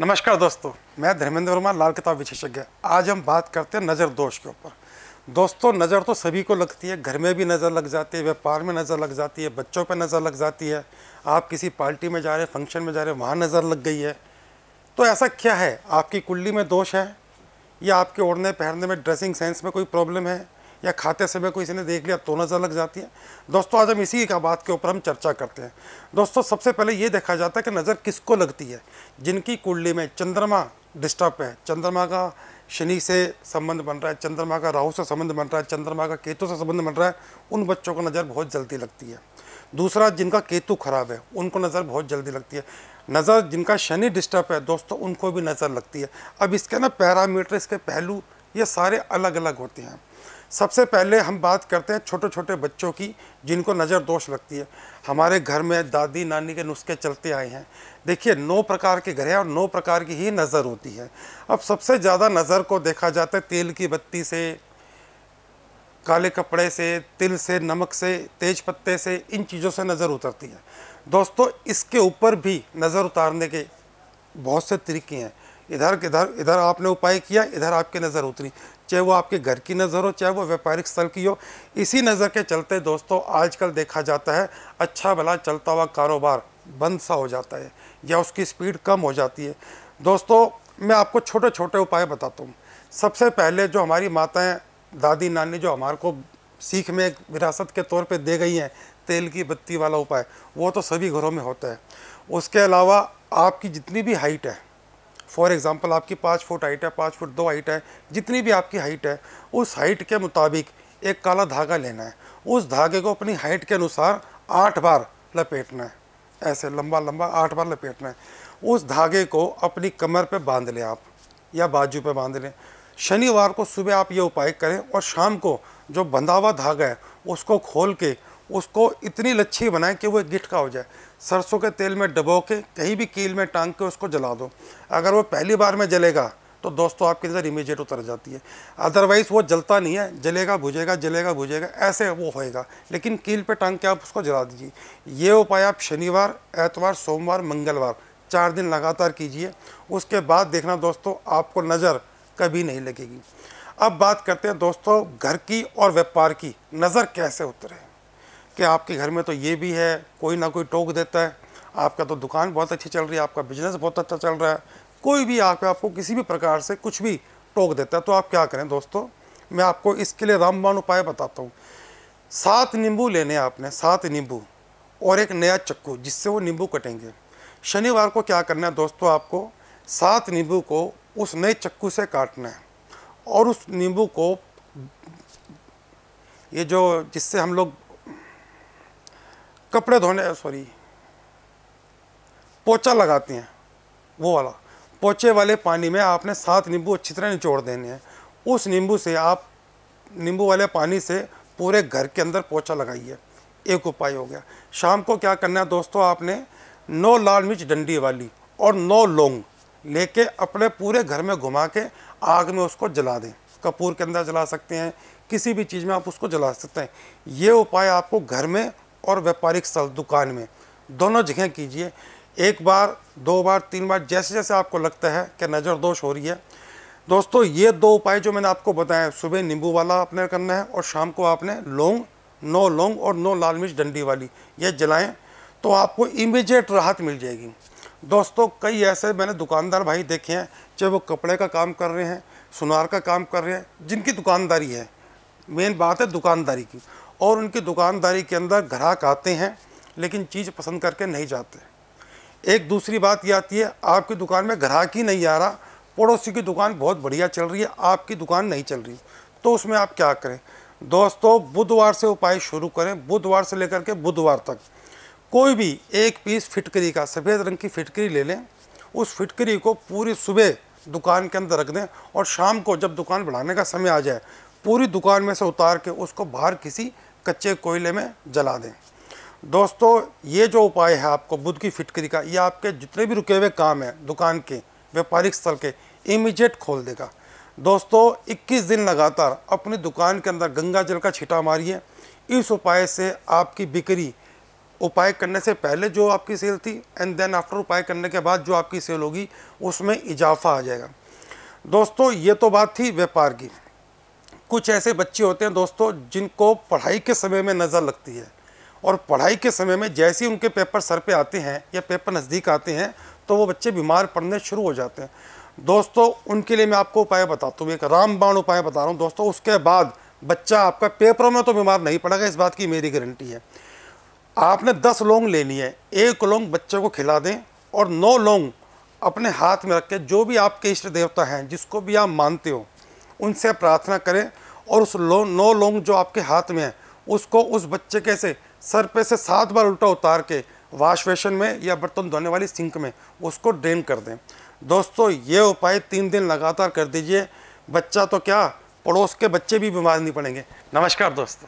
नमस्कार दोस्तों मैं धर्मेंद्र वर्मा लाल किताब विशेषज्ञ आज हम बात करते हैं नज़र दोष के ऊपर दोस्तों नज़र तो सभी को लगती है घर में भी नज़र लग जाती है व्यापार में नज़र लग जाती है बच्चों पर नज़र लग जाती है आप किसी पार्टी में जा रहे हैं फंक्शन में जा रहे हैं वहाँ नज़र लग गई है तो ऐसा क्या है आपकी कुंडली में दोष है या आपके ओढ़ने पहनने में ड्रेसिंग सेंस में कोई प्रॉब्लम है या खाते समय को इसने देख लिया तो नज़र लग जाती है दोस्तों आज हम इसी का बात के ऊपर हम चर्चा करते हैं दोस्तों सबसे पहले ये देखा जाता है कि नज़र किसको लगती है जिनकी कुंडली में चंद्रमा डिस्टर्ब है चंद्रमा का शनि से संबंध बन रहा है चंद्रमा का राहु से संबंध बन रहा है चंद्रमा का केतु से संबंध बन रहा है उन बच्चों को नज़र बहुत जल्दी लगती है दूसरा जिनका केतु खराब है उनको नज़र बहुत जल्दी लगती है नज़र जिनका शनि डिस्टर्ब है दोस्तों उनको भी नज़र लगती है अब इसके ना पैरामीटर इसके पहलू ये सारे अलग अलग होते हैं सबसे पहले हम बात करते हैं छोटे छोटे बच्चों की जिनको नज़र दोष लगती है हमारे घर में दादी नानी के नुस्खे चलते आए हैं देखिए नौ प्रकार के हैं और नौ प्रकार की ही नज़र होती है अब सबसे ज़्यादा नज़र को देखा जाता है तेल की बत्ती से काले कपड़े से तिल से नमक से तेज पत्ते से इन चीज़ों से नज़र उतरती है दोस्तों इसके ऊपर भी नज़र उतारने के बहुत से तरीके हैं इधर किधर इधर आपने उपाय किया इधर आपकी नज़र उतरी चाहे वो आपके घर की नज़र हो चाहे वो व्यापारिक स्थल की हो इसी नज़र के चलते दोस्तों आजकल देखा जाता है अच्छा भला चलता हुआ कारोबार बंद सा हो जाता है या उसकी स्पीड कम हो जाती है दोस्तों मैं आपको छोटे छोटे उपाय बताता हूँ सबसे पहले जो हमारी माताएँ दादी नानी जो हमारे को सीख में विरासत के तौर पर दे गई हैं तेल की बत्ती वाला उपाय वो तो सभी घरों में होता है उसके अलावा आपकी जितनी भी हाइट है फॉर एग्ज़ाम्पल आपकी पाँच फुट हाइट है पाँच फुट दो हाइट है जितनी भी आपकी हाइट है उस हाइट के मुताबिक एक काला धागा लेना है उस धागे को अपनी हाइट के अनुसार आठ बार लपेटना है ऐसे लंबा लंबा आठ बार लपेटना है उस धागे को अपनी कमर पे बांध लें आप या बाजू पे बांध लें शनिवार को सुबह आप ये उपाय करें और शाम को जो बंधा हुआ धागा है उसको खोल के उसको इतनी लच्छी बनाएं कि वो गिट का हो जाए सरसों के तेल में डबो के कहीं भी कील में टांग के उसको जला दो अगर वो पहली बार में जलेगा तो दोस्तों आपके अंदर इमीजिएट उतर जाती है अदरवाइज़ वो जलता नहीं है जलेगा भुजेगा जलेगा भुजेगा ऐसे वो होएगा लेकिन कील पे टांग के आप उसको जला दीजिए ये उपाय आप शनिवार एतवार सोमवार मंगलवार चार दिन लगातार कीजिए उसके बाद देखना दोस्तों आपको नज़र कभी नहीं लगेगी अब बात करते हैं दोस्तों घर की और व्यापार की नज़र कैसे उतरे कि आपके घर में तो ये भी है कोई ना कोई टोक देता है आपका तो दुकान बहुत अच्छी चल रही है आपका बिजनेस बहुत अच्छा चल रहा है कोई भी आकर आपको किसी भी प्रकार से कुछ भी टोक देता है तो आप क्या करें दोस्तों मैं आपको इसके लिए रामबान उपाय बताता हूँ सात नींबू लेने आपने सात नींबू और एक नया चक्कू जिससे वो नींबू कटेंगे शनिवार को क्या करना है दोस्तों आपको सात नींबू को उस नए चक्कू से काटना है और उस नींबू को ये जो जिससे हम लोग कपड़े धोने सॉरी पोचा लगाती हैं वो वाला पोचे वाले पानी में आपने सात नींबू अच्छी तरह निचोड़ देने हैं उस नींबू से आप नींबू वाले पानी से पूरे घर के अंदर पोचा लगाइए एक उपाय हो गया शाम को क्या करना है दोस्तों आपने नौ लाल मिर्च डंडी वाली और नौ लौंग लेके अपने पूरे घर में घुमा के आग में उसको जला दें कपूर के अंदर जला सकते हैं किसी भी चीज़ में आप उसको जला सकते हैं ये उपाय आपको घर में और व्यापारिक स्थल दुकान में दोनों जगह कीजिए एक बार दो बार तीन बार जैसे जैसे आपको लगता है कि नज़र दोष हो रही है दोस्तों ये दो उपाय जो मैंने आपको बताया सुबह नींबू वाला आपने करना है और शाम को आपने लौंग नौ लौंग और नौ लाल मिर्च डंडी वाली ये जलाएं तो आपको इमीडिएट राहत मिल जाएगी दोस्तों कई ऐसे मैंने दुकानदार भाई देखे हैं चाहे वो कपड़े का काम कर रहे हैं सुनार का काम कर रहे हैं जिनकी दुकानदारी है मेन बात है दुकानदारी की और उनकी दुकानदारी के अंदर ग्राहक आते हैं लेकिन चीज़ पसंद करके नहीं जाते एक दूसरी बात यह आती है आपकी दुकान में ग्राहक ही नहीं आ रहा पड़ोसी की दुकान बहुत बढ़िया चल रही है आपकी दुकान नहीं चल रही तो उसमें आप क्या करें दोस्तों बुधवार से उपाय शुरू करें बुधवार से लेकर के बुधवार तक कोई भी एक पीस फिटकरी का सफ़ेद रंग की फिटकरी ले लें उस फिटकरी को पूरी सुबह दुकान के अंदर रख दें और शाम को जब दुकान बढ़ाने का समय आ जाए पूरी दुकान में से उतार के उसको बाहर किसी कच्चे कोयले में जला दें दोस्तों ये जो उपाय है आपको बुध की फिटकरी का ये आपके जितने भी रुके हुए काम हैं दुकान के व्यापारिक स्थल के इमीजिएट खोल देगा दोस्तों 21 दिन लगातार अपनी दुकान के अंदर गंगा जल का छिटा मारिए इस उपाय से आपकी बिक्री उपाय करने से पहले जो आपकी सेल थी एंड देन आफ्टर उपाय करने के बाद जो आपकी सेल होगी उसमें इजाफा आ जाएगा दोस्तों ये तो बात थी व्यापार की कुछ ऐसे बच्चे होते हैं दोस्तों जिनको पढ़ाई के समय में नज़र लगती है और पढ़ाई के समय में जैसे ही उनके पेपर सर पे आते हैं या पेपर नज़दीक आते हैं तो वो बच्चे बीमार पड़ने शुरू हो जाते हैं दोस्तों उनके लिए मैं आपको उपाय बताता हूँ एक रामबाण उपाय बता रहा हूँ दोस्तों उसके बाद बच्चा आपका पेपरों में तो बीमार नहीं पड़ेगा इस बात की मेरी गारंटी है आपने दस लौंग लेनी है एक लौंग बच्चे को खिला दें और नौ लौंग अपने हाथ में रख के जो भी आपके इष्ट देवता हैं जिसको भी आप मानते हो उनसे प्रार्थना करें और उस लो नौ लोंग जो आपके हाथ में है उसको उस बच्चे के से सर पे से सात बार उल्टा उतार के वाश बेसन में या बर्तन धोने वाली सिंक में उसको ड्रेन कर दें दोस्तों ये उपाय तीन दिन लगातार कर दीजिए बच्चा तो क्या पड़ोस के बच्चे भी बीमार नहीं पड़ेंगे नमस्कार दोस्तों